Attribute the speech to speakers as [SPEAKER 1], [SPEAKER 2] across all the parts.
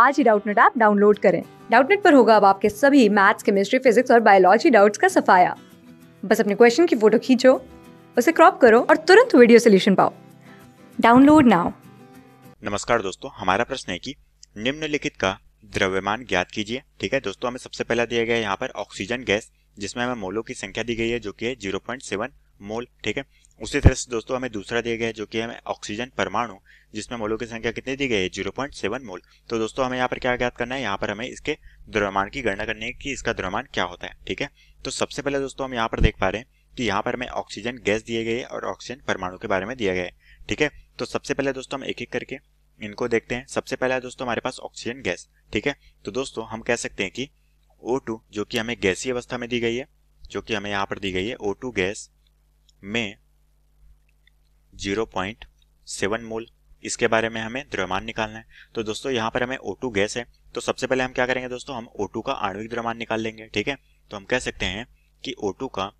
[SPEAKER 1] आज ही Doubtnut app download करें डाउटनेट पर होगा अब आपके सभी मैथ्स केमिस्ट्री फिजिक्स और बायोलॉजी डाउट्स का सफाया बस अपने क्वेश्चन की फोटो खींचो उसे क्रॉप करो और तुरंत वीडियो सोल्यूशन पाओ डाउनलोड नाउ नमस्कार दोस्तों हमारा प्रश्न है कि निम्नलिखित का द्रव्यमान ज्ञात कीजिए ठीक है दोस्तों हमें सबसे पहला दिया गया है यहाँ पर ऑक्सीजन गैस जिसमें हमें मोलों की संख्या दी गई है जो कि है जीरो पॉइंट सेवन मोल ठीक है उसी तरह से दोस्तों हमें दूसरा दिया गया है जो कि हमें ऑक्सीजन परमाणु जिसमें मोलों की संख्या कितनी दी गई है जीरो पॉइंट सेवन मोल तो दोस्तों हमें यहाँ पर क्या ज्ञात करना है यहाँ पर हमें इसके द्रव्यमान की गणना करनी है कि इसका द्रव्यमान क्या होता है ठीक है तो सबसे पहले दोस्तों हम यहाँ पर देख पा रहे हैं कि यहाँ पर हमें ऑक्सीजन गैस दिए गए और ऑक्सीजन परमाणु के बारे में दिया गया है ठीक है तो सबसे पहले दोस्तों हम एक एक करके इनको देखते हैं सबसे पहले दोस्तों हमारे पास ऑक्सीजन गैस ठीक है तो दोस्तों हम कह सकते हैं कि ओ जो कि हमें गैसी अवस्था में दी गई है जो कि हमें यहाँ पर दी गई है ओ गैस में 0.7 मोल इसके बारे में हमें द्रव्यमान निकालना है तो दोस्तों यहाँ पर हमें O2 गैस है तो सबसे पहले हम क्या करेंगे दोस्तों हम O2 का आणविक द्रव्यमान निकाल लेंगे ठीक है तो हम कह सकते हैं कि O2 का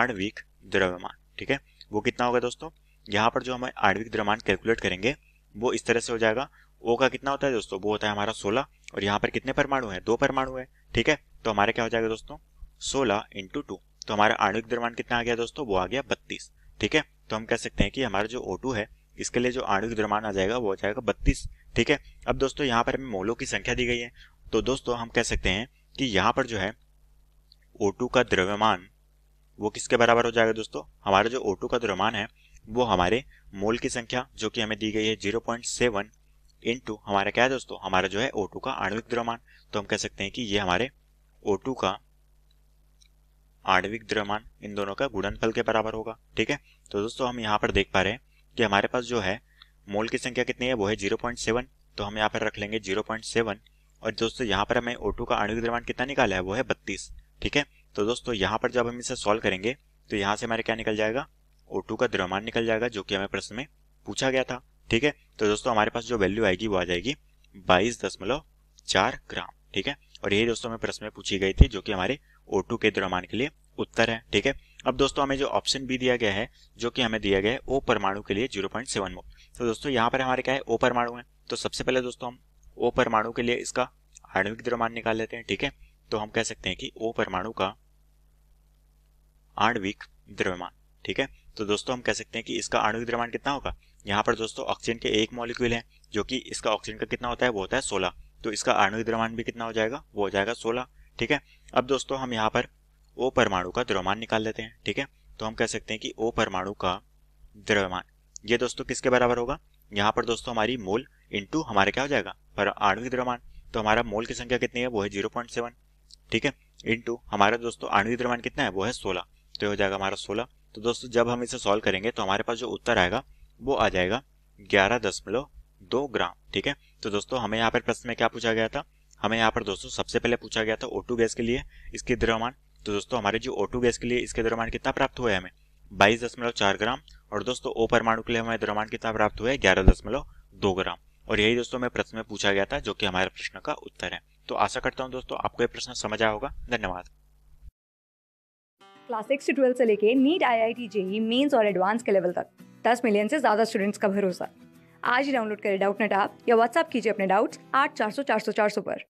[SPEAKER 1] आणविक द्रव्यमान ठीक है वो कितना होगा दोस्तों यहाँ पर जो हम आणविक द्रव्यमान कैलकुलेट करेंगे वो इस तरह से हो जाएगा ओ का कितना होता है दोस्तों वो होता है हमारा सोलह और यहाँ पर कितने परमाणु है दो परमाणु है ठीक है तो हमारे क्या हो जाएगा दोस्तों सोलह इंटू टू तो हमारा आणविक द्रव्यमान कितना आ गया दोस्तों वो आ गया बत्तीस ठीक है तो हम कह सकते हैं कि हमारा जो ओ है इसके लिए जो आणविक द्रव्यमान आ जाएगा वो आ जाएगा बत्तीस ठीक है अब दोस्तों यहाँ पर हमें मोलो की संख्या दी गई है तो दोस्तों हम कह सकते हैं कि यहाँ पर जो है ओ का द्रव्यमान वो किसके बराबर हो जाएगा दोस्तों हमारा जो ओ का द्रव्यमान है वो हमारे मोल की संख्या जो कि हमें दी गई है जीरो पॉइंट सेवन इंटू हमारा क्या है दोस्तों हमारा जो है ओ का आणविक द्रव्यमान तो हम कह सकते हैं कि ये हमारे ओ का आणविक द्रव्यमान इन दोनों का गुणनफल के बराबर होगा ठीक है तो दोस्तों हम यहाँ पर देख पा रहे हैं कि हमारे पास जो है मोल की संख्या कितनी है वो है जीरो पॉइंट सेवन तो हम यहाँ पर रख लेंगे जीरो पॉइंट सेवन और दोस्तों यहाँ पर हमें ओटू का आणविक द्रव्यमान कितना निकाला है वो है बत्तीस ठीक है तो दोस्तों यहाँ पर जब हम इसे सॉल्व करेंगे तो यहाँ से हमारे क्या निकल जाएगा ओटू का द्रव्यमान निकल जाएगा जो कि हमें प्रश्न में पूछा गया था ठीक है तो दोस्तों हमारे पास जो वैल्यू आएगी वो आ जाएगी बाईस दशमलव चार ग्राम ठीक है और यही दोस्तों हमें प्रश्न में पूछी गई थी जो कि हमारे O2 टू के द्रव्यमान के लिए उत्तर है ठीक है अब दोस्तों हमें जो ऑप्शन बी दिया गया है जो कि हमें दिया गया है ओ परमाणु के लिए जीरो पॉइंट सेवन मोल तो दोस्तों यहाँ पर हमारे क्या है ओ परमाणु है तो सबसे पहले दोस्तों हम ओ परमाणु के लिए इसका आणविक द्रव्यमान निकाल लेते हैं ठीक है तो हम कह सकते हैं कि ओ परमाणु का आणविक द्रव्यमान ठीक है तो दोस्तों हम कह सकते हैं कि इसका आणविक द्रव्यमान कितना होगा यहाँ पर दोस्तों ऑक्सीजन के एक मॉलिक्यूल है जो कि इसका ऑक्सीजन का कितना होता है वो होता है सोलह तो इसका आणविक द्रव्यमान भी कितना हो जाएगा वो हो जाएगा सोलह ठीक है अब दोस्तों हम यहाँ पर ओ परमाणु का द्रव्यमान निकाल लेते हैं ठीक है तो हम कह सकते हैं कि ओ परमाणु का द्रव्यमान ये दोस्तों किसके बराबर होगा यहाँ पर दोस्तों हमारी मोल इंटू हमारे क्या हो जाएगा पर आणविक द्रव्यमान तो हमारा मोल की संख्या कितनी है वो है जीरो पॉइंट सेवन ठीक है इंटू हमारा दोस्तों आणविक द्रव्यमान कितना है वो है सोलह तो हो जाएगा हमारा सोलह तो दोस्तों जब हम इसे सोल्व करेंगे तो हमारे पास जो उत्तर आएगा वो आ जाएगा ग्यारह दशमलव दो ग्राम ठीक है तो दोस्तों हमें यहाँ पर प्रश्न में क्या पूछा गया था हमें यहाँ पर दोस्तों सबसे पहले पूछा गया था ओटू गैस के लिए इसके द्रव्यमान तो दोस्तों हमारे जो O2 गैस के लिए इसके द्रव्यमान कितना प्राप्त हुआ है हमें बाईस दशमलव चार ग्राम और दोस्तों ओ परमाणु के लिए हमें द्रव्यमान कितना प्राप्त हुआ है ग्यारह दशमलव दो ग्राम और यही दोस्तों में प्रश्न में पूछा गया था जो कि हमारे प्रश्न का उत्तर है तो आशा करता हूँ दोस्तों आपको ये प्रश्न समझ आया होगा धन्यवाद क्लास सिक्स से ट्वेल्थ से लेके NEET I I T JEE Mains और एडवांस के लेवल तक दस मिलियन से ज्यादा स्टूडेंट्स का भरोसा आज ही डाउनलोड करें डाउट नेट आप या व्हाट्सअप कीजिए अपने डाउट्स आठ चार सौ चार सौ चार सौ पर